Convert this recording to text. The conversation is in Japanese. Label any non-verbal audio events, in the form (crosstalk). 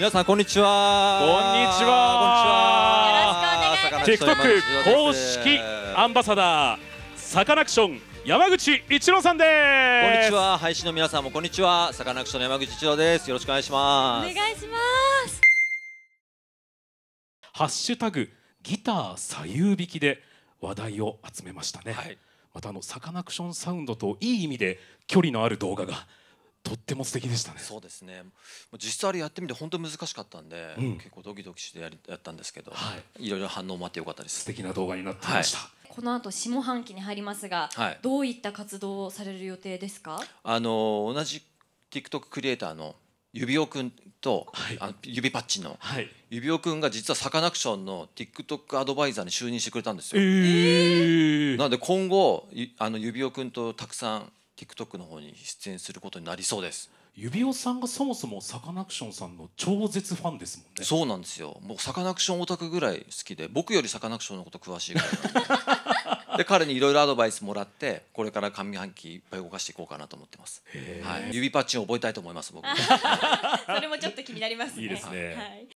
皆さんこんにちは。こんにちは。こんにちは。よろしくお願いします。TikTok 公式アンバサダーサカナクション山口一郎さんですこんにちは配信の皆さんもこんにちはサカナクションの山口一郎ですよろしくお願いしますお願いしますハッシュタグギター左右弾きで話題を集めましたね、はい、またあのサカナクションサウンドといい意味で距離のある動画がとっても素敵でしたねそうですね実際あれやってみて本当難しかったんで、うん、結構ドキドキしてやりやったんですけど、はい、いろいろ反応もあってよかったです素敵な動画になってました、はい、この後下半期に入りますが、はい、どういった活動をされる予定ですかあの同じ TikTok クリエイターの指尾くんと、はい、あの指パッチンの、はい、指尾くんが実はサカナクションの TikTok アドバイザーに就任してくれたんですよ。えー、なので今後あの指尾くんとたくさん TikTok の方に出演することになりそうです指輪さんがそもそもサカナクションさんの超絶ファンですもんねそうなんですよもうサカナクションオタクぐらい好きで僕よりサカナクションのこと詳しいぐらいで彼にいろいろアドバイスもらってこれから上半期いっぱい動かしていこうかなと思ってます、はい、指パッチン覚えたいと思います僕 (laughs) それもちょっと気になりますねいいですね、はい